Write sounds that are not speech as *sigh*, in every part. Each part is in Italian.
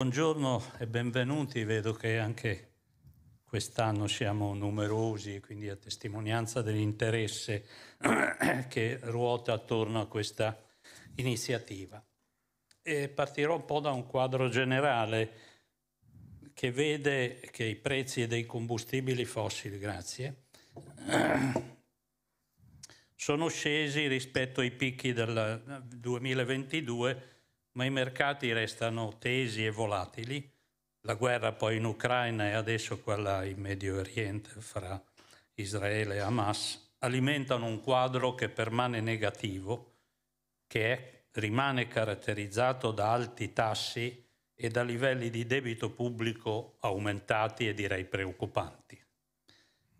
Buongiorno e benvenuti, vedo che anche quest'anno siamo numerosi, quindi a testimonianza dell'interesse *clears throat* che ruota attorno a questa iniziativa. E partirò un po' da un quadro generale che vede che i prezzi dei combustibili fossili, grazie, *clears throat* sono scesi rispetto ai picchi del 2022 ma i mercati restano tesi e volatili. La guerra poi in Ucraina e adesso quella in Medio Oriente fra Israele e Hamas alimentano un quadro che permane negativo, che è, rimane caratterizzato da alti tassi e da livelli di debito pubblico aumentati e direi preoccupanti.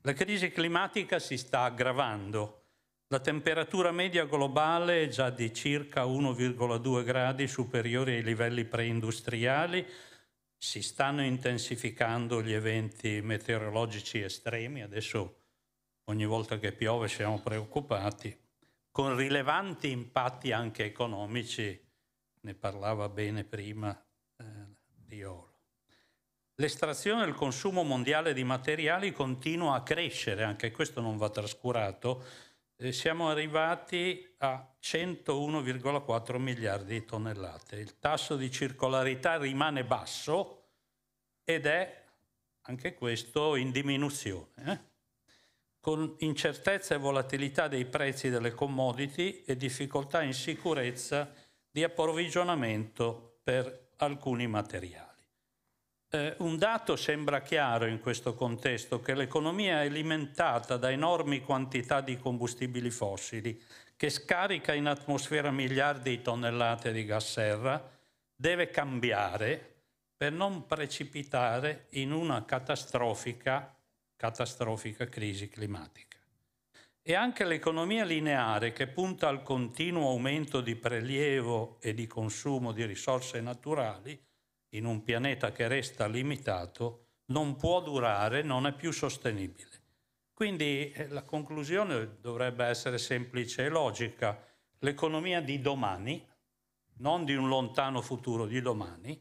La crisi climatica si sta aggravando la temperatura media globale è già di circa 1,2 gradi superiore ai livelli preindustriali, si stanno intensificando gli eventi meteorologici estremi, adesso ogni volta che piove siamo preoccupati, con rilevanti impatti anche economici, ne parlava bene prima eh, L'estrazione e il consumo mondiale di materiali continua a crescere, anche questo non va trascurato, eh, siamo arrivati a 101,4 miliardi di tonnellate. Il tasso di circolarità rimane basso ed è anche questo in diminuzione. Eh. Con incertezza e volatilità dei prezzi delle commodity e difficoltà in sicurezza di approvvigionamento per alcuni materiali. Eh, un dato sembra chiaro in questo contesto, che l'economia è alimentata da enormi quantità di combustibili fossili, che scarica in atmosfera miliardi di tonnellate di gas serra, deve cambiare per non precipitare in una catastrofica, catastrofica crisi climatica. E anche l'economia lineare, che punta al continuo aumento di prelievo e di consumo di risorse naturali, in un pianeta che resta limitato non può durare, non è più sostenibile. Quindi eh, la conclusione dovrebbe essere semplice e logica. L'economia di domani, non di un lontano futuro, di domani,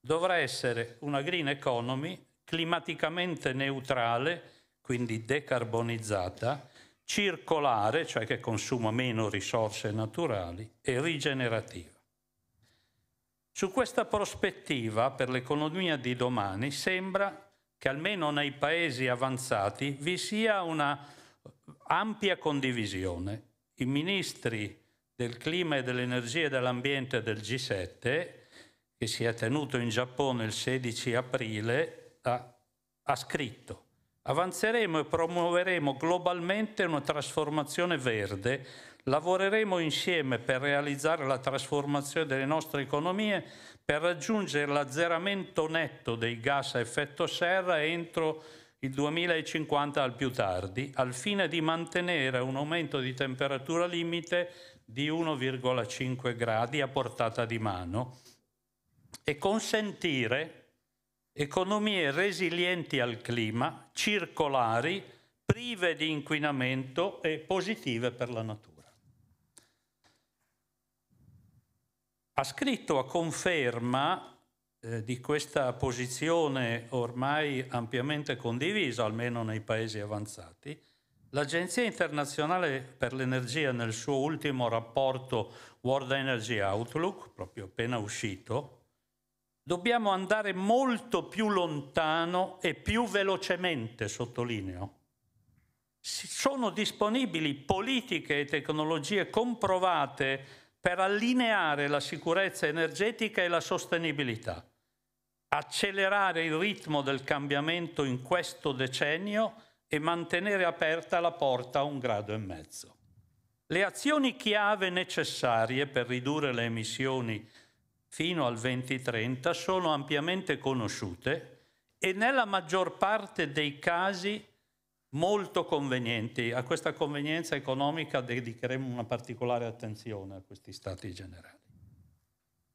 dovrà essere una green economy climaticamente neutrale, quindi decarbonizzata, circolare, cioè che consuma meno risorse naturali, e rigenerativa. Su questa prospettiva per l'economia di domani sembra che almeno nei paesi avanzati vi sia una ampia condivisione. I ministri del clima e dell'energia e dell'ambiente del G7, che si è tenuto in Giappone il 16 aprile, ha, ha scritto Avanzeremo e promuoveremo globalmente una trasformazione verde Lavoreremo insieme per realizzare la trasformazione delle nostre economie per raggiungere l'azzeramento netto dei gas a effetto serra entro il 2050 al più tardi, al fine di mantenere un aumento di temperatura limite di 1,5 gradi a portata di mano e consentire economie resilienti al clima, circolari, prive di inquinamento e positive per la natura. ha scritto a conferma eh, di questa posizione ormai ampiamente condivisa, almeno nei paesi avanzati, l'Agenzia internazionale per l'energia nel suo ultimo rapporto World Energy Outlook, proprio appena uscito, dobbiamo andare molto più lontano e più velocemente, sottolineo. Sono disponibili politiche e tecnologie comprovate per allineare la sicurezza energetica e la sostenibilità, accelerare il ritmo del cambiamento in questo decennio e mantenere aperta la porta a un grado e mezzo. Le azioni chiave necessarie per ridurre le emissioni fino al 2030 sono ampiamente conosciute e nella maggior parte dei casi molto convenienti. A questa convenienza economica dedicheremo una particolare attenzione a questi stati generali.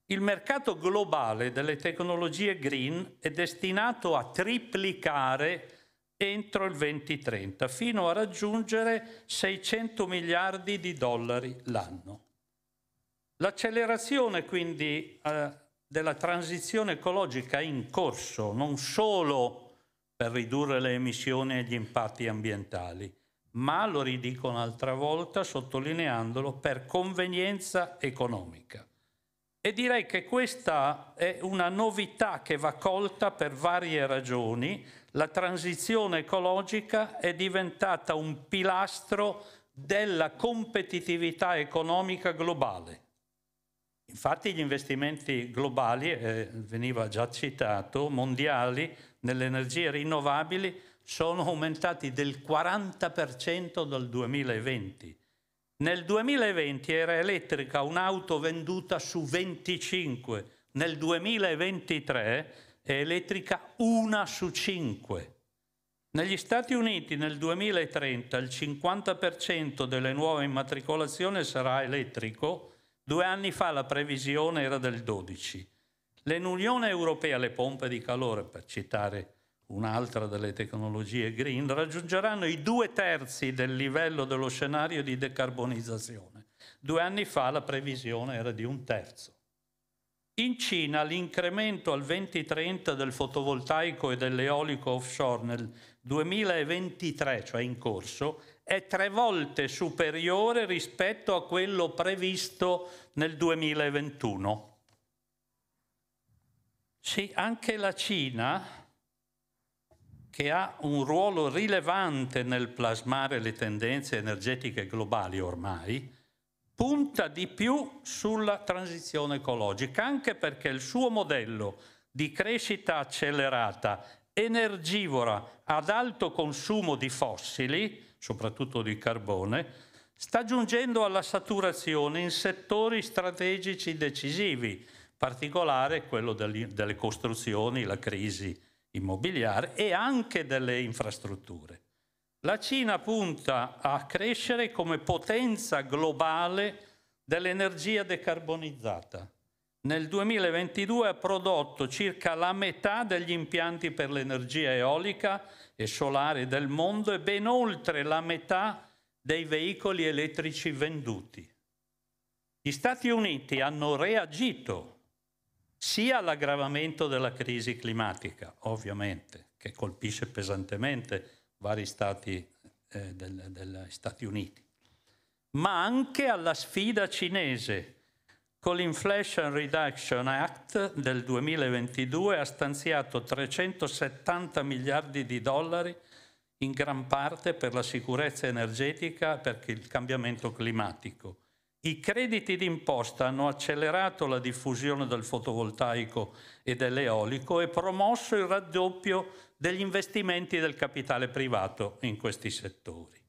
Il mercato globale delle tecnologie green è destinato a triplicare entro il 2030, fino a raggiungere 600 miliardi di dollari l'anno. L'accelerazione quindi eh, della transizione ecologica in corso non solo per ridurre le emissioni e gli impatti ambientali, ma, lo ridico un'altra volta sottolineandolo, per convenienza economica. E direi che questa è una novità che va colta per varie ragioni. La transizione ecologica è diventata un pilastro della competitività economica globale. Infatti gli investimenti globali, eh, veniva già citato, mondiali, nelle energie rinnovabili sono aumentati del 40% dal 2020. Nel 2020 era elettrica un'auto venduta su 25, nel 2023 è elettrica una su 5. Negli Stati Uniti nel 2030 il 50% delle nuove immatricolazioni sarà elettrico, due anni fa la previsione era del 12. L'Unione Europea, le pompe di calore, per citare un'altra delle tecnologie green, raggiungeranno i due terzi del livello dello scenario di decarbonizzazione. Due anni fa la previsione era di un terzo. In Cina l'incremento al 2030 del fotovoltaico e dell'eolico offshore nel 2023, cioè in corso, è tre volte superiore rispetto a quello previsto nel 2021. Sì, anche la Cina, che ha un ruolo rilevante nel plasmare le tendenze energetiche globali ormai, punta di più sulla transizione ecologica, anche perché il suo modello di crescita accelerata, energivora, ad alto consumo di fossili, soprattutto di carbone, sta giungendo alla saturazione in settori strategici decisivi, particolare è quello delle costruzioni, la crisi immobiliare e anche delle infrastrutture. La Cina punta a crescere come potenza globale dell'energia decarbonizzata. Nel 2022 ha prodotto circa la metà degli impianti per l'energia eolica e solare del mondo e ben oltre la metà dei veicoli elettrici venduti. Gli Stati Uniti hanno reagito sia all'aggravamento della crisi climatica, ovviamente, che colpisce pesantemente vari stati eh, degli Stati Uniti, ma anche alla sfida cinese. Con l'Inflation Reduction Act del 2022 ha stanziato 370 miliardi di dollari in gran parte per la sicurezza energetica e per il cambiamento climatico i crediti d'imposta hanno accelerato la diffusione del fotovoltaico e dell'eolico e promosso il raddoppio degli investimenti del capitale privato in questi settori.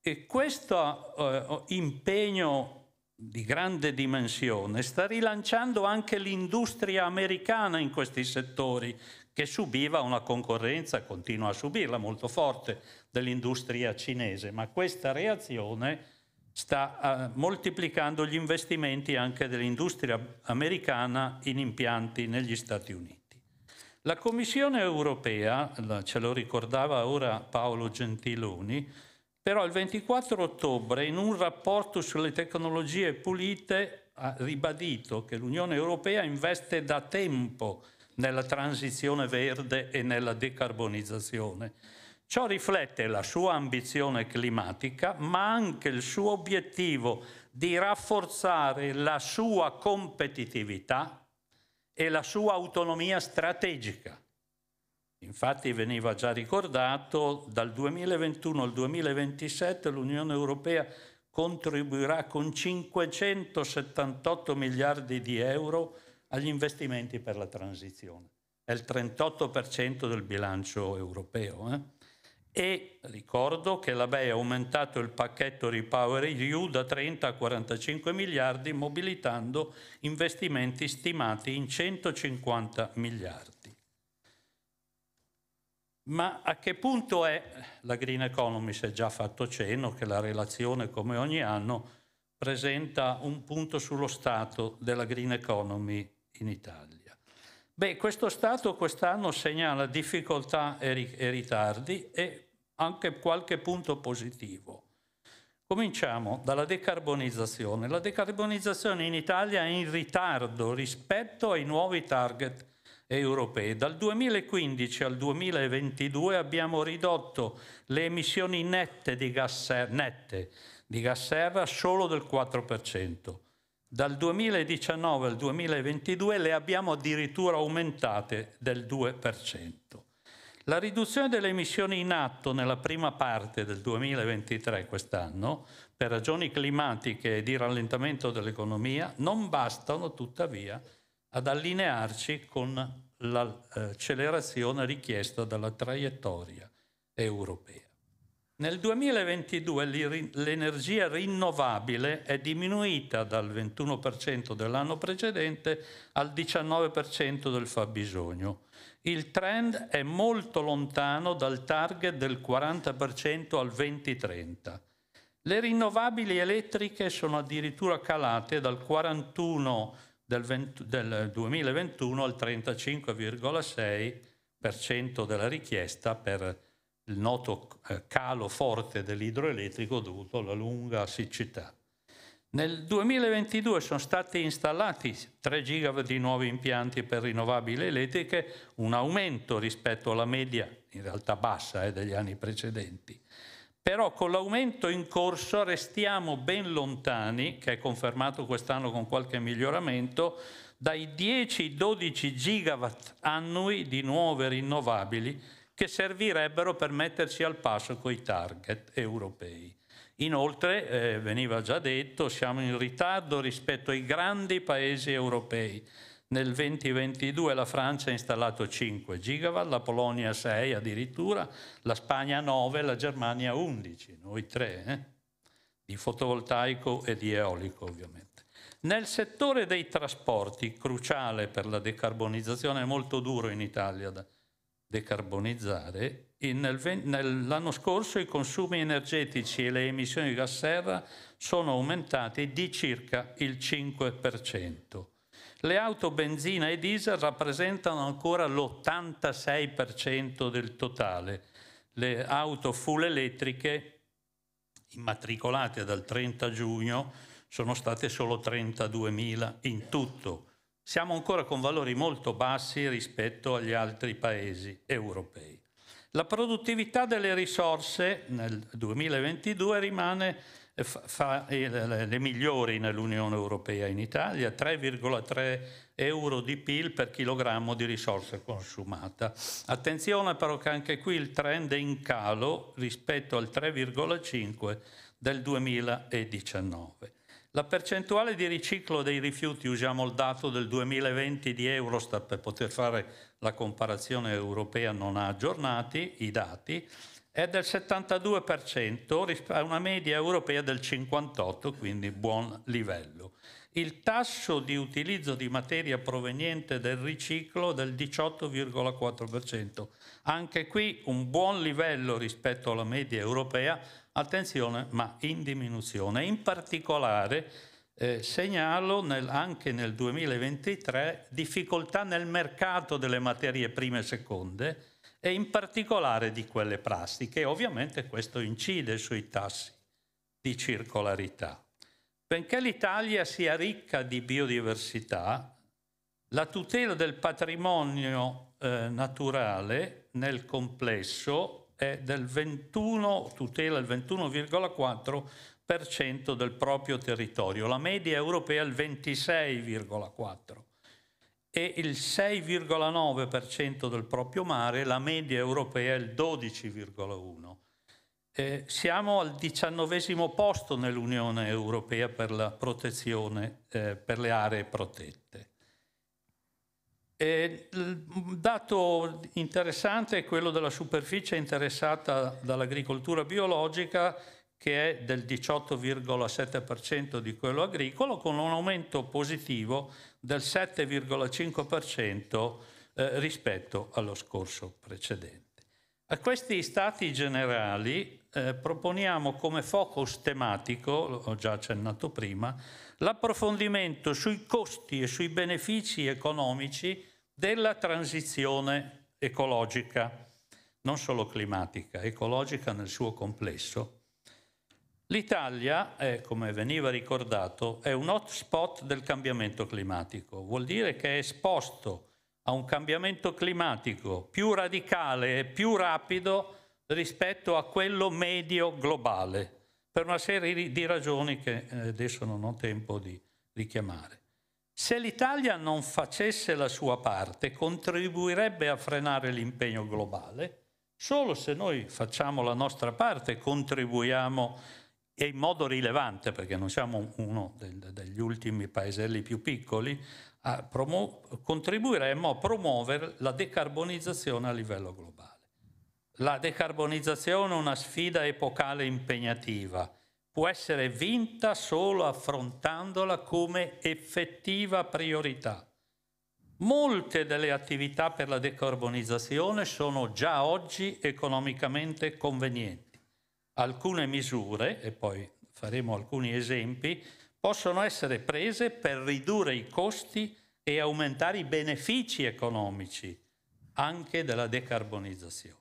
E questo eh, impegno di grande dimensione sta rilanciando anche l'industria americana in questi settori che subiva una concorrenza, continua a subirla molto forte, dell'industria cinese, ma questa reazione sta uh, moltiplicando gli investimenti anche dell'industria americana in impianti negli Stati Uniti. La Commissione europea, ce lo ricordava ora Paolo Gentiloni, però il 24 ottobre in un rapporto sulle tecnologie pulite ha ribadito che l'Unione Europea investe da tempo nella transizione verde e nella decarbonizzazione Ciò riflette la sua ambizione climatica, ma anche il suo obiettivo di rafforzare la sua competitività e la sua autonomia strategica. Infatti veniva già ricordato, dal 2021 al 2027 l'Unione Europea contribuirà con 578 miliardi di euro agli investimenti per la transizione. È il 38% del bilancio europeo. Eh? e ricordo che la BEI ha aumentato il pacchetto Repower EU da 30 a 45 miliardi mobilitando investimenti stimati in 150 miliardi. Ma a che punto è la Green Economy? Si è già fatto cenno che la relazione, come ogni anno, presenta un punto sullo stato della Green Economy in Italia. Beh, questo Stato quest'anno segnala difficoltà e, ri- e ritardi e anche qualche punto positivo. Cominciamo dalla decarbonizzazione. La decarbonizzazione in Italia è in ritardo rispetto ai nuovi target europei. Dal 2015 al 2022 abbiamo ridotto le emissioni nette di gas, nette di gas serra solo del 4%. Dal 2019 al 2022 le abbiamo addirittura aumentate del 2%. La riduzione delle emissioni in atto nella prima parte del 2023 quest'anno, per ragioni climatiche e di rallentamento dell'economia, non bastano tuttavia ad allinearci con eh, l'accelerazione richiesta dalla traiettoria europea. Nel 2022 l'energia rinnovabile è diminuita dal 21% dell'anno precedente al 19% del fabbisogno. Il trend è molto lontano dal target del 40% al 2030. Le rinnovabili elettriche sono addirittura calate dal 41 del, 20, del 2021 al 35,6% della richiesta per il noto eh, calo forte dell'idroelettrico dovuto alla lunga siccità. Nel 2022 sono stati installati 3 GW di nuovi impianti per rinnovabili elettriche, un aumento rispetto alla media, in realtà bassa, eh, degli anni precedenti. Però con l'aumento in corso restiamo ben lontani, che è confermato quest'anno con qualche miglioramento, dai 10-12 GW annui di nuove rinnovabili che servirebbero per metterci al passo coi target europei. Inoltre, eh, veniva già detto, siamo in ritardo rispetto ai grandi paesi europei. Nel 2022 la Francia ha installato 5 gigawatt, la Polonia 6 addirittura, la Spagna 9, la Germania 11, noi 3, eh? di fotovoltaico e di eolico ovviamente. Nel settore dei trasporti, cruciale per la decarbonizzazione, è molto duro in Italia da, decarbonizzare e nel, nell'anno scorso i consumi energetici e le emissioni di gas serra sono aumentati di circa il 5%. Le auto benzina e diesel rappresentano ancora l'86% del totale. Le auto full elettriche immatricolate dal 30 giugno sono state solo 32.000 in tutto siamo ancora con valori molto bassi rispetto agli altri paesi europei. La produttività delle risorse nel 2022 rimane eh, fra eh, le migliori nell'Unione Europea in Italia, 3,3 euro di PIL per chilogrammo di risorsa consumata. Attenzione però che anche qui il trend è in calo rispetto al 3,5 del 2019. La percentuale di riciclo dei rifiuti, usiamo il dato del 2020 di Eurostat per poter fare la comparazione europea non ha aggiornati i dati, è del 72% a una media europea del 58%, quindi buon livello. Il tasso di utilizzo di materia proveniente del riciclo è del 18,4%, anche qui un buon livello rispetto alla media europea, attenzione, ma in diminuzione. In particolare eh, segnalo nel, anche nel 2023 difficoltà nel mercato delle materie prime e seconde e in particolare di quelle plastiche. Ovviamente questo incide sui tassi di circolarità. Benché l'Italia sia ricca di biodiversità, la tutela del patrimonio eh, naturale nel complesso è del 21, tutela il 21,4% del proprio territorio, la media europea è il 26,4% e il 6,9% del proprio mare, la media europea è il 12,1%. Eh, siamo al diciannovesimo posto nell'Unione Europea per la protezione eh, per le aree protette. E il dato interessante è quello della superficie interessata dall'agricoltura biologica che è del 18,7% di quello agricolo con un aumento positivo del 7,5% eh, rispetto allo scorso precedente. A questi stati generali eh, proponiamo come focus tematico, ho già accennato prima, l'approfondimento sui costi e sui benefici economici della transizione ecologica, non solo climatica, ecologica nel suo complesso. L'Italia, è, come veniva ricordato, è un hotspot del cambiamento climatico, vuol dire che è esposto a un cambiamento climatico più radicale e più rapido rispetto a quello medio globale, per una serie di ragioni che eh, adesso non ho tempo di richiamare. Se l'Italia non facesse la sua parte, contribuirebbe a frenare l'impegno globale. Solo se noi facciamo la nostra parte, contribuiamo e in modo rilevante, perché non siamo uno degli ultimi paeselli più piccoli, a contribuiremo a promuovere la decarbonizzazione a livello globale. La decarbonizzazione è una sfida epocale impegnativa può essere vinta solo affrontandola come effettiva priorità. Molte delle attività per la decarbonizzazione sono già oggi economicamente convenienti. Alcune misure, e poi faremo alcuni esempi, possono essere prese per ridurre i costi e aumentare i benefici economici anche della decarbonizzazione.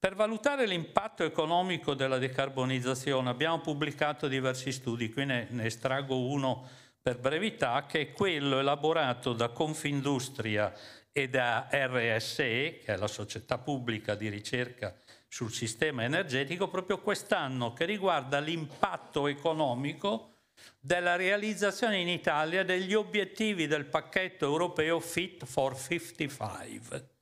Per valutare l'impatto economico della decarbonizzazione abbiamo pubblicato diversi studi, qui ne, ne estraggo uno per brevità, che è quello elaborato da Confindustria e da RSE, che è la società pubblica di ricerca sul sistema energetico, proprio quest'anno, che riguarda l'impatto economico della realizzazione in Italia degli obiettivi del pacchetto europeo Fit for 55.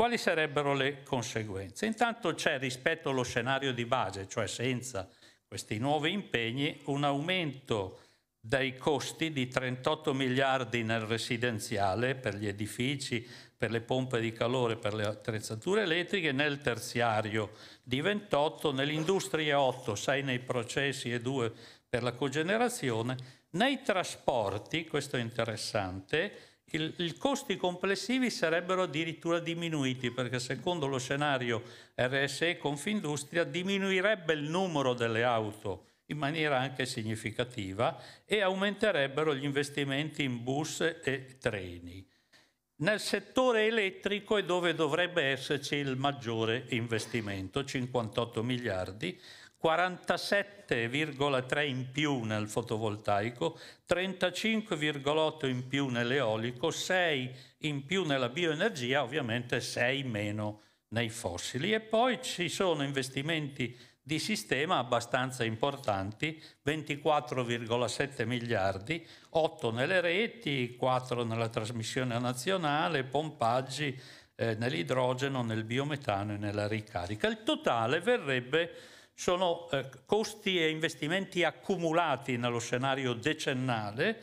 Quali sarebbero le conseguenze? Intanto c'è rispetto allo scenario di base, cioè senza questi nuovi impegni, un aumento dei costi di 38 miliardi nel residenziale per gli edifici, per le pompe di calore, per le attrezzature elettriche, nel terziario di 28, nell'industria 8, 6 nei processi e 2 per la cogenerazione, nei trasporti, questo è interessante, i costi complessivi sarebbero addirittura diminuiti perché secondo lo scenario RSE Confindustria diminuirebbe il numero delle auto in maniera anche significativa e aumenterebbero gli investimenti in bus e treni. Nel settore elettrico è dove dovrebbe esserci il maggiore investimento, 58 miliardi, 47,3 in più nel fotovoltaico, 35,8 in più nell'eolico, 6 in più nella bioenergia, ovviamente 6 meno nei fossili. E poi ci sono investimenti di sistema abbastanza importanti, 24,7 miliardi, 8 nelle reti, 4 nella trasmissione nazionale, pompaggi eh, nell'idrogeno, nel biometano e nella ricarica. Il totale verrebbe sono eh, costi e investimenti accumulati nello scenario decennale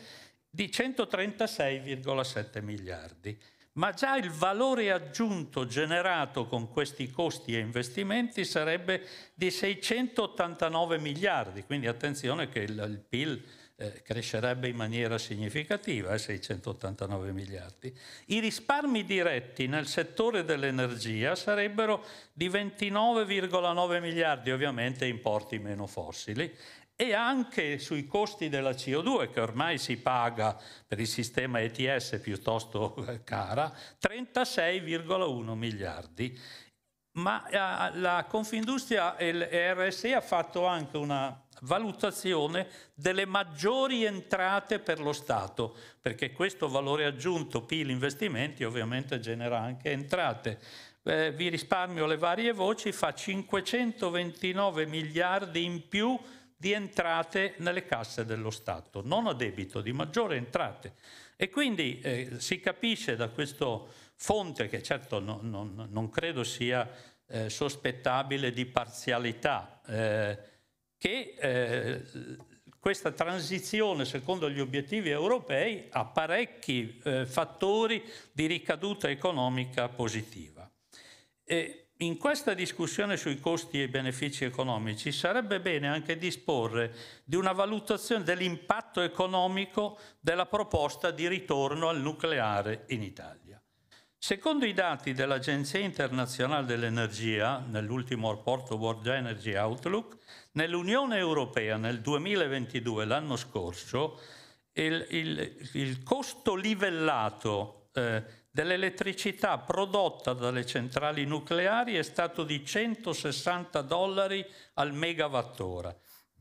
di 136,7 miliardi, ma già il valore aggiunto generato con questi costi e investimenti sarebbe di 689 miliardi, quindi attenzione che il, il PIL eh, crescerebbe in maniera significativa, eh, 689 miliardi. I risparmi diretti nel settore dell'energia sarebbero di 29,9 miliardi, ovviamente importi meno fossili, e anche sui costi della CO2 che ormai si paga per il sistema ETS piuttosto eh, cara, 36,1 miliardi. Ma eh, la Confindustria e l'RSE ha fatto anche una valutazione delle maggiori entrate per lo Stato, perché questo valore aggiunto PIL investimenti ovviamente genera anche entrate. Eh, vi risparmio le varie voci, fa 529 miliardi in più di entrate nelle casse dello Stato, non a debito, di maggiore entrate. E quindi eh, si capisce da questa fonte, che certo no, no, non credo sia eh, sospettabile di parzialità, eh, che eh, questa transizione secondo gli obiettivi europei ha parecchi eh, fattori di ricaduta economica positiva. E in questa discussione sui costi e benefici economici sarebbe bene anche disporre di una valutazione dell'impatto economico della proposta di ritorno al nucleare in Italia. Secondo i dati dell'Agenzia internazionale dell'energia, nell'ultimo rapporto World Energy Outlook, nell'Unione Europea nel 2022, l'anno scorso, il, il, il costo livellato eh, dell'elettricità prodotta dalle centrali nucleari è stato di 160 dollari al megawattora,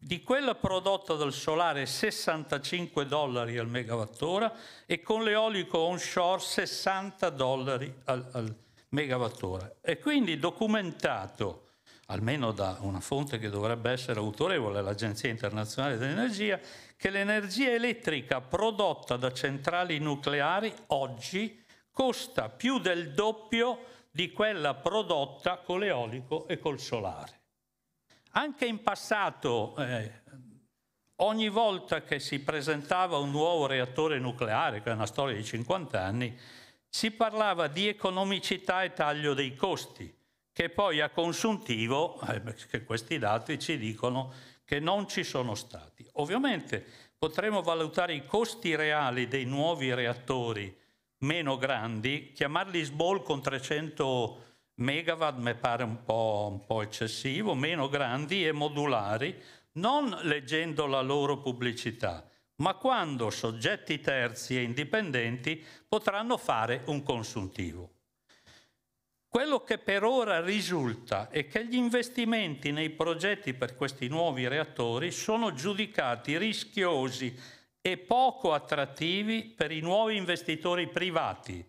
di quella prodotta dal solare 65 dollari al megawattora e con l'eolico onshore 60 dollari al, al megawattora. E quindi documentato, almeno da una fonte che dovrebbe essere autorevole, l'Agenzia Internazionale dell'Energia, che l'energia elettrica prodotta da centrali nucleari oggi costa più del doppio di quella prodotta con l'eolico e col solare. Anche in passato, eh, ogni volta che si presentava un nuovo reattore nucleare, che è una storia di 50 anni, si parlava di economicità e taglio dei costi, che poi a consuntivo, eh, questi dati ci dicono che non ci sono stati. Ovviamente potremo valutare i costi reali dei nuovi reattori meno grandi, chiamarli SBOL con 300 megawatt mi pare un po', un po', eccessivo, meno grandi e modulari, non leggendo la loro pubblicità, ma quando soggetti terzi e indipendenti potranno fare un consuntivo. Quello che per ora risulta è che gli investimenti nei progetti per questi nuovi reattori sono giudicati rischiosi e poco attrattivi per i nuovi investitori privati,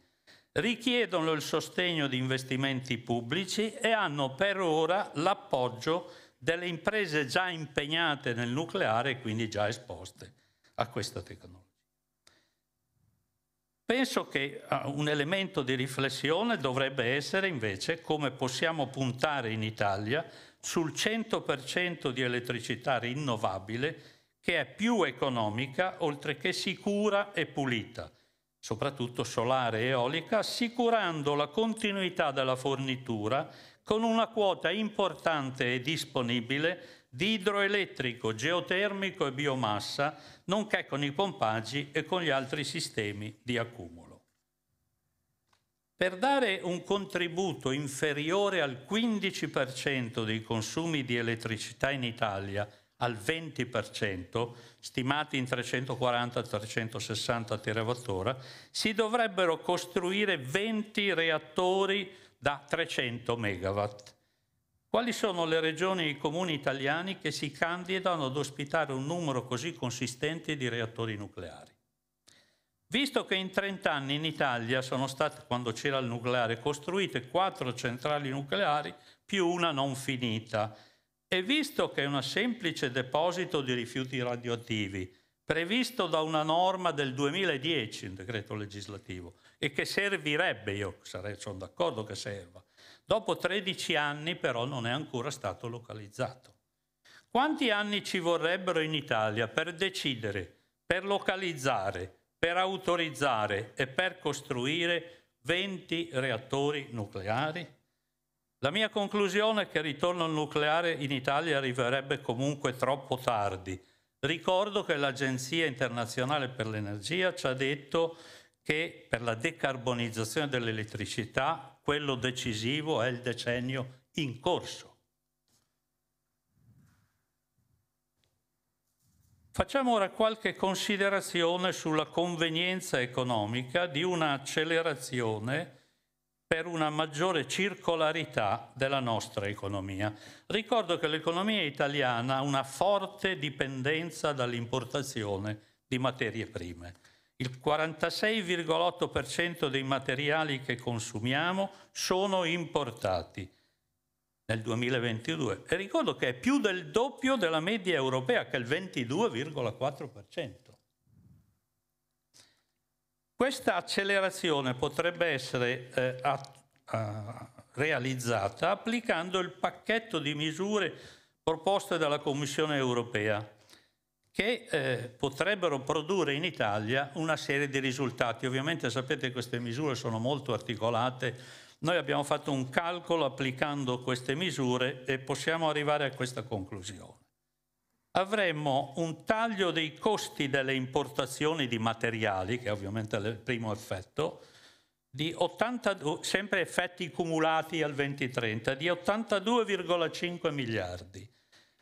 richiedono il sostegno di investimenti pubblici e hanno per ora l'appoggio delle imprese già impegnate nel nucleare e quindi già esposte a questa tecnologia. Penso che eh, un elemento di riflessione dovrebbe essere invece come possiamo puntare in Italia sul 100% di elettricità rinnovabile che è più economica oltre che sicura e pulita soprattutto solare e eolica, assicurando la continuità della fornitura con una quota importante e disponibile di idroelettrico, geotermico e biomassa, nonché con i pompaggi e con gli altri sistemi di accumulo. Per dare un contributo inferiore al 15% dei consumi di elettricità in Italia al 20%, stimati in 340-360 TWh, si dovrebbero costruire 20 reattori da 300 MW. Quali sono le regioni e i comuni italiani che si candidano ad ospitare un numero così consistente di reattori nucleari? Visto che in 30 anni in Italia sono state, quando c'era il nucleare, costruite quattro centrali nucleari più una non finita, e visto che è un semplice deposito di rifiuti radioattivi, previsto da una norma del 2010, in decreto legislativo, e che servirebbe, io sarei, sono d'accordo che serva, dopo 13 anni però non è ancora stato localizzato. Quanti anni ci vorrebbero in Italia per decidere, per localizzare, per autorizzare e per costruire 20 reattori nucleari? La mia conclusione è che il ritorno al nucleare in Italia arriverebbe comunque troppo tardi. Ricordo che l'Agenzia internazionale per l'energia ci ha detto che per la decarbonizzazione dell'elettricità quello decisivo è il decennio in corso. Facciamo ora qualche considerazione sulla convenienza economica di un'accelerazione accelerazione per una maggiore circolarità della nostra economia. Ricordo che l'economia italiana ha una forte dipendenza dall'importazione di materie prime. Il 46,8% dei materiali che consumiamo sono importati nel 2022 e ricordo che è più del doppio della media europea che è il 22,4%. Questa accelerazione potrebbe essere eh, a, a, realizzata applicando il pacchetto di misure proposte dalla Commissione europea che eh, potrebbero produrre in Italia una serie di risultati. Ovviamente sapete che queste misure sono molto articolate, noi abbiamo fatto un calcolo applicando queste misure e possiamo arrivare a questa conclusione avremmo un taglio dei costi delle importazioni di materiali, che è ovviamente il primo effetto, 80, sempre effetti cumulati al 2030, di 82,5 miliardi.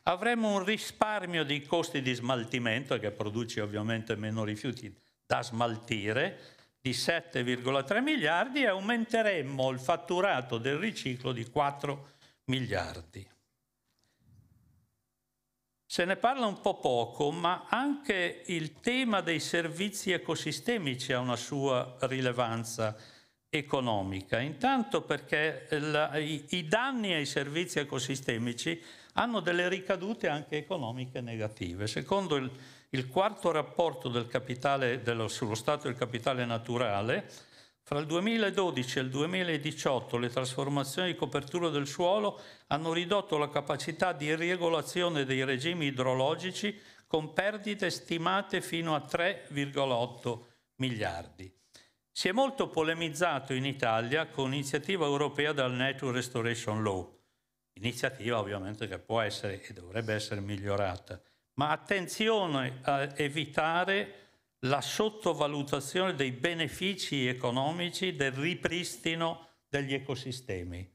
Avremmo un risparmio dei costi di smaltimento, che produce ovviamente meno rifiuti da smaltire, di 7,3 miliardi e aumenteremmo il fatturato del riciclo di 4 miliardi. Se ne parla un po' poco, ma anche il tema dei servizi ecosistemici ha una sua rilevanza economica. Intanto perché la, i, i danni ai servizi ecosistemici hanno delle ricadute anche economiche negative. Secondo il, il quarto rapporto del capitale, dello, sullo stato del capitale naturale, fra il 2012 e il 2018 le trasformazioni di copertura del suolo hanno ridotto la capacità di regolazione dei regimi idrologici con perdite stimate fino a 3,8 miliardi. Si è molto polemizzato in Italia con l'iniziativa europea del Natural Restoration Law, iniziativa ovviamente che può essere e dovrebbe essere migliorata, ma attenzione a evitare la sottovalutazione dei benefici economici del ripristino degli ecosistemi.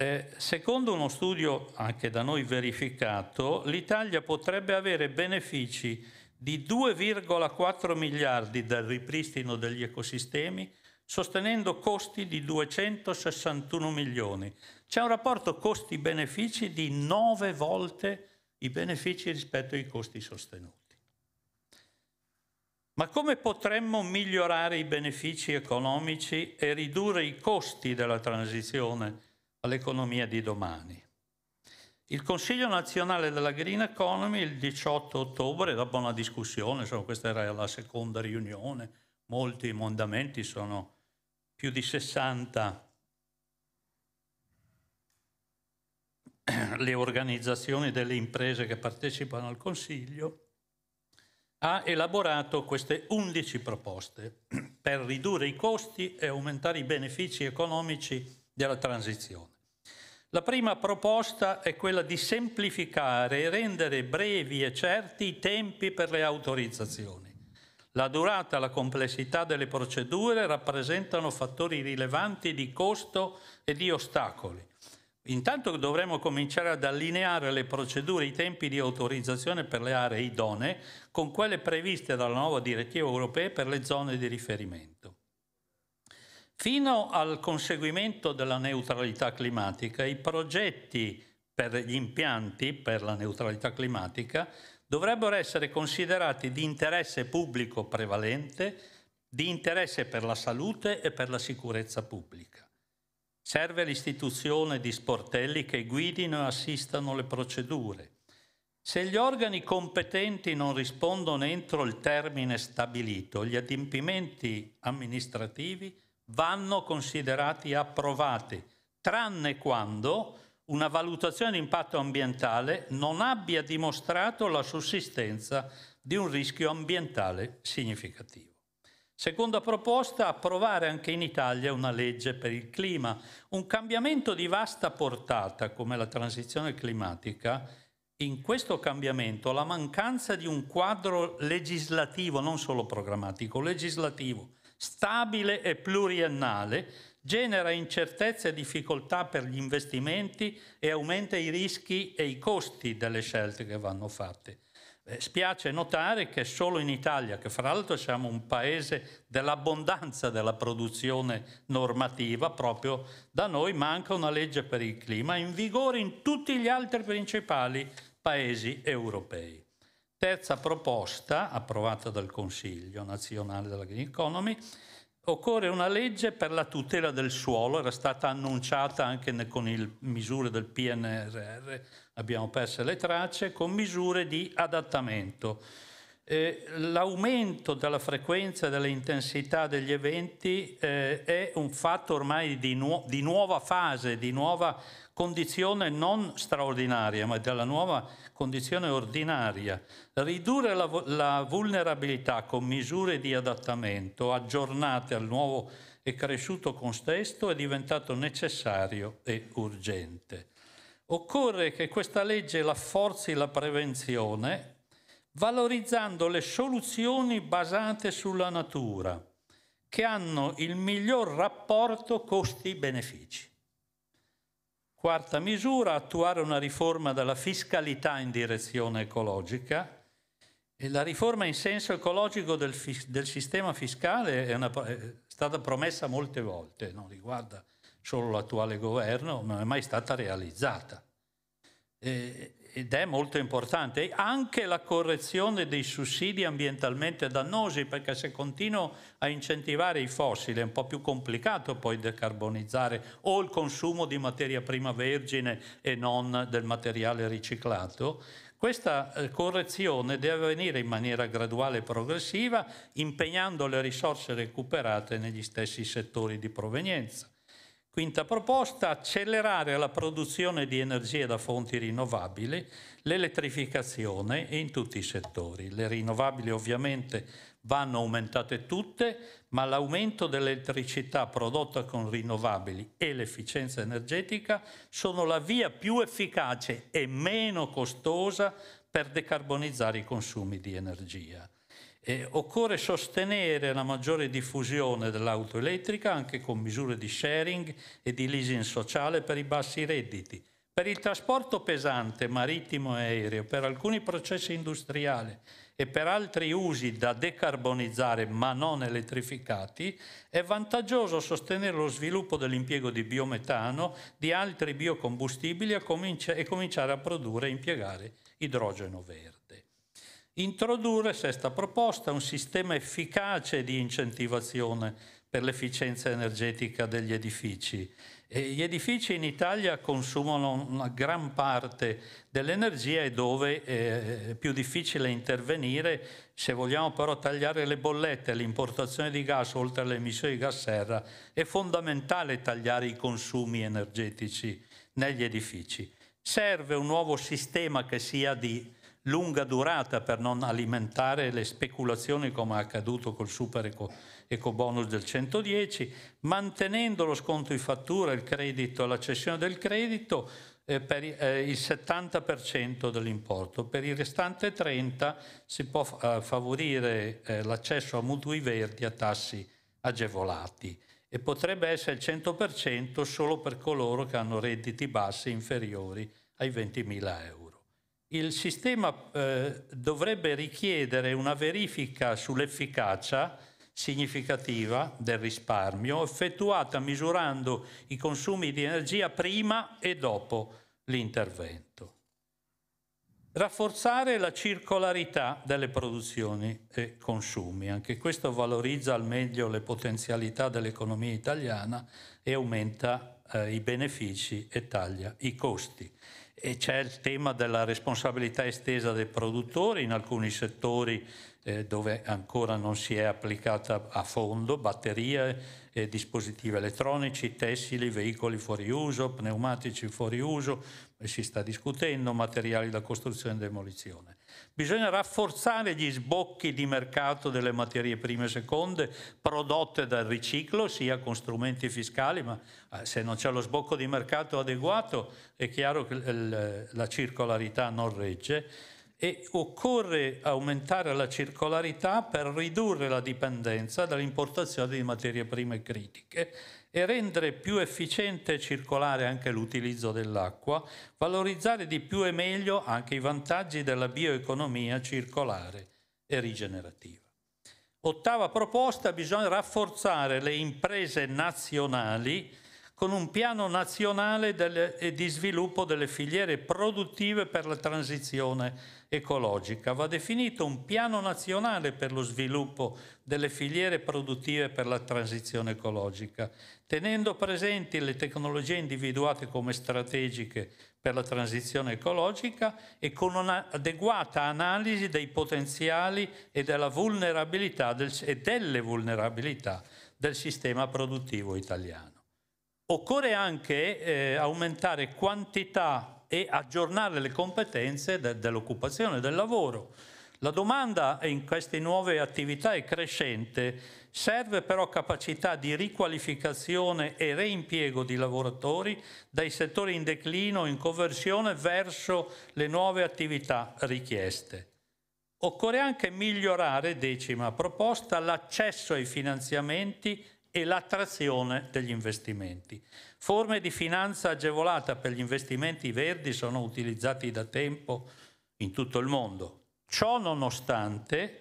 Eh, secondo uno studio anche da noi verificato, l'Italia potrebbe avere benefici di 2,4 miliardi dal ripristino degli ecosistemi, sostenendo costi di 261 milioni. C'è un rapporto costi-benefici di 9 volte i benefici rispetto ai costi sostenuti. Ma come potremmo migliorare i benefici economici e ridurre i costi della transizione all'economia di domani? Il Consiglio nazionale della Green Economy il 18 ottobre, dopo una discussione, insomma, questa era la seconda riunione, molti mondamenti sono più di 60 le organizzazioni delle imprese che partecipano al Consiglio, ha elaborato queste 11 proposte *clears throat* per ridurre i costi e aumentare i benefici economici della transizione. La prima proposta è quella di semplificare e rendere brevi e certi i tempi per le autorizzazioni. La durata e la complessità delle procedure rappresentano fattori rilevanti di costo e di ostacoli Intanto dovremo cominciare ad allineare le procedure e i tempi di autorizzazione per le aree idonee con quelle previste dalla nuova direttiva europea per le zone di riferimento. Fino al conseguimento della neutralità climatica, i progetti per gli impianti per la neutralità climatica dovrebbero essere considerati di interesse pubblico prevalente, di interesse per la salute e per la sicurezza pubblica. Serve l'istituzione di sportelli che guidino e assistano le procedure. Se gli organi competenti non rispondono entro il termine stabilito, gli adempimenti amministrativi vanno considerati approvati, tranne quando una valutazione di impatto ambientale non abbia dimostrato la sussistenza di un rischio ambientale significativo. Seconda proposta, approvare anche in Italia una legge per il clima. Un cambiamento di vasta portata come la transizione climatica, in questo cambiamento la mancanza di un quadro legislativo, non solo programmatico, legislativo, stabile e pluriennale, genera incertezze e difficoltà per gli investimenti e aumenta i rischi e i costi delle scelte che vanno fatte. Eh, spiace notare che solo in Italia, che fra l'altro siamo un paese dell'abbondanza della produzione normativa, proprio da noi manca una legge per il clima in vigore in tutti gli altri principali paesi europei. Terza proposta, approvata dal Consiglio nazionale della Green Economy, occorre una legge per la tutela del suolo, era stata annunciata anche con le misure del PNRR abbiamo perso le tracce, con misure di adattamento. Eh, l'aumento della frequenza e dell'intensità degli eventi eh, è un fatto ormai di, nu- di, nuova fase, di nuova condizione non straordinaria, ma della nuova condizione ordinaria. Ridurre la, vo- la vulnerabilità con misure di adattamento aggiornate al nuovo e cresciuto contesto è diventato necessario e urgente. Occorre che questa legge rafforzi la prevenzione valorizzando le soluzioni basate sulla natura, che hanno il miglior rapporto costi-benefici. Quarta misura, attuare una riforma della fiscalità in direzione ecologica. E la riforma in senso ecologico del, del sistema fiscale è, una, è, stata promessa molte volte, no? riguarda solo l'attuale governo, non è mai stata realizzata. ed è molto importante. Anche la correzione dei sussidi ambientalmente dannosi, perché se continuo a incentivare i fossili è un po' più complicato poi decarbonizzare o il consumo di materia prima vergine e non del materiale riciclato. Questa eh, correzione deve avvenire in maniera graduale e progressiva, impegnando le risorse recuperate negli stessi settori di provenienza. Quinta proposta, accelerare la produzione di energie da fonti rinnovabili, l'elettrificazione in tutti i settori. Le rinnovabili ovviamente vanno aumentate tutte, ma l'aumento dell'elettricità prodotta con rinnovabili e l'efficienza energetica sono la via più efficace e meno costosa per decarbonizzare i consumi di energia. E occorre sostenere la maggiore diffusione dell'auto elettrica anche con misure di sharing e di leasing sociale per i bassi redditi, per il trasporto pesante marittimo e aereo, per alcuni processi industriali e per altri usi da decarbonizzare ma non elettrificati, è vantaggioso sostenere lo sviluppo dell'impiego di biometano, di altri biocombustibili e cominciare a produrre e impiegare idrogeno verde introdurre, sesta proposta, un sistema efficace di incentivazione per l'efficienza energetica degli edifici. E gli edifici in Italia consumano una gran parte dell'energia e dove eh, è più difficile intervenire, se vogliamo però tagliare le bollette, l'importazione di gas oltre alle emissioni di gas serra, è fondamentale tagliare i consumi energetici negli edifici. Serve un nuovo sistema che sia di lunga durata per non alimentare le speculazioni come è accaduto col super eco, eco bonus del 110, mantenendo lo sconto in fattura, il credito e la cessione del credito eh, per eh, il 70% dell'importo. Per il restante 30% si può eh, favorire eh, l'accesso a mutui verdi a tassi agevolati e potrebbe essere il 100% solo per coloro che hanno redditi bassi inferiori ai 20.000 euro il sistema eh, dovrebbe richiedere una verifica sull'efficacia significativa del risparmio effettuata misurando i consumi di energia prima e dopo l'intervento. Rafforzare la circolarità delle produzioni e consumi, anche questo valorizza al meglio le potenzialità dell'economia italiana e aumenta eh, i benefici e taglia i costi e c'è il tema della responsabilità estesa dei produttori in alcuni settori eh, dove ancora non si è applicata a fondo, batterie, eh, dispositivi elettronici, tessili, veicoli fuori uso, pneumatici fuori uso, si sta discutendo, materiali da costruzione e demolizione. Bisogna rafforzare gli sbocchi di mercato delle materie prime e seconde prodotte dal riciclo, sia con strumenti fiscali, ma eh, se non c'è lo sbocco di mercato adeguato è chiaro che la circolarità non regge e occorre aumentare la circolarità per ridurre la dipendenza dall'importazione di materie prime critiche e rendere più efficiente e circolare anche l'utilizzo dell'acqua, valorizzare di più e meglio anche i vantaggi della bioeconomia circolare e rigenerativa. Ottava proposta, bisogna rafforzare le imprese nazionali con un piano nazionale delle, di sviluppo delle filiere produttive per la transizione ecologica. Va definito un piano nazionale per lo sviluppo delle filiere produttive per la transizione ecologica, tenendo presenti le tecnologie individuate come strategiche per la transizione ecologica e con un'adeguata analisi dei potenziali e, del, e delle vulnerabilità del sistema produttivo italiano. Occorre anche eh, aumentare quantità e aggiornare le competenze de dell'occupazione, del lavoro. La domanda in queste nuove attività è crescente, serve però capacità di riqualificazione e reimpiego di lavoratori dai settori in declino o in conversione verso le nuove attività richieste. Occorre anche migliorare, decima proposta, l'accesso ai finanziamenti e l'attrazione degli investimenti. Forme di finanza agevolata per gli investimenti verdi sono utilizzati da tempo in tutto il mondo. Ciò nonostante,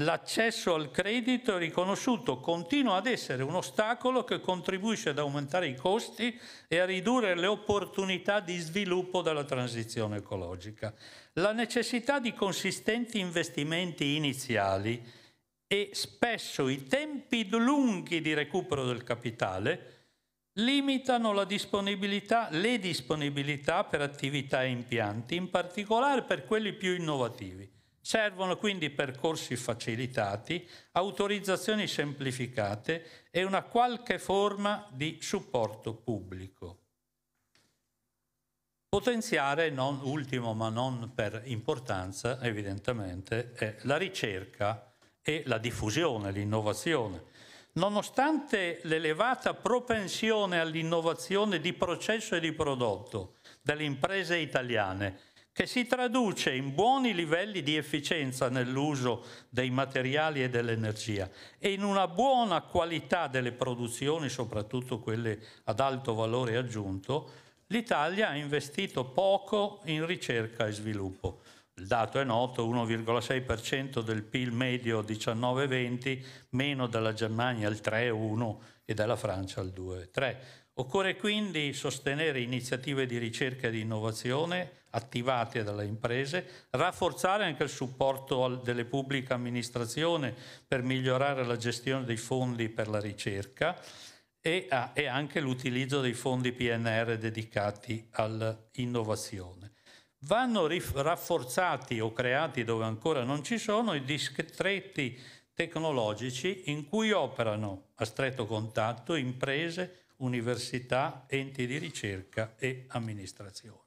l'accesso al credito è riconosciuto continua ad essere un ostacolo che contribuisce ad aumentare i costi e a ridurre le opportunità di sviluppo della transizione ecologica. La necessità di consistenti investimenti iniziali e spesso i tempi lunghi di recupero del capitale limitano disponibilità, le disponibilità per attività e impianti, in particolare per quelli più innovativi. Servono quindi percorsi facilitati, autorizzazioni semplificate e una qualche forma di supporto pubblico. Potenziare, non ultimo ma non per importanza evidentemente, è la ricerca e la diffusione, l'innovazione. Nonostante l'elevata propensione all'innovazione di processo e di prodotto delle imprese italiane, che si traduce in buoni livelli di efficienza nell'uso dei materiali e dell'energia e in una buona qualità delle produzioni, soprattutto quelle ad alto valore aggiunto, l'Italia ha investito poco in ricerca e sviluppo il dato è noto, 1,6% del PIL medio 19-20, meno della Germania il 3,1 e della Francia il 2,3. Occorre quindi sostenere iniziative di ricerca e di innovazione attivate dalle imprese, rafforzare anche il supporto delle pubbliche amministrazioni per migliorare la gestione dei fondi per la ricerca e, anche l'utilizzo dei fondi PNR dedicati all'innovazione. Vanno rif- rafforzati o creati dove ancora non ci sono i distretti tecnologici in cui operano a stretto contatto imprese, università, enti di ricerca e amministrazione.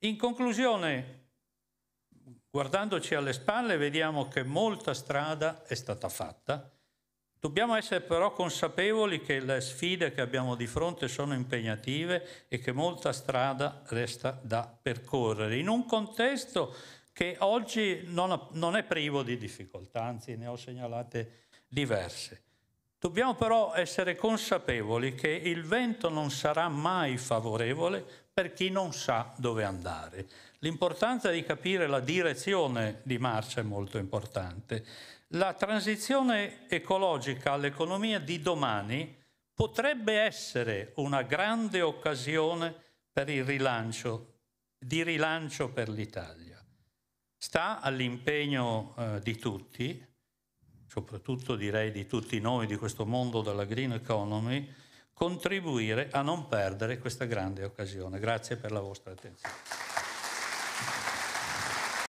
In conclusione, guardandoci alle spalle, vediamo che molta strada è stata fatta Dobbiamo essere però consapevoli che le sfide che abbiamo di fronte sono impegnative e che molta strada resta da percorrere in un contesto che oggi non, non è privo di difficoltà, anzi ne ho segnalate diverse. Dobbiamo però essere consapevoli che il vento non sarà mai favorevole per chi non sa dove andare. L'importanza di capire la direzione di marcia è molto importante la transizione ecologica all'economia di domani potrebbe essere una grande occasione per il rilancio, di rilancio per l'Italia. Sta all'impegno eh, di tutti, soprattutto direi di tutti noi di questo mondo della green economy, contribuire a non perdere questa grande occasione. Grazie per la vostra attenzione.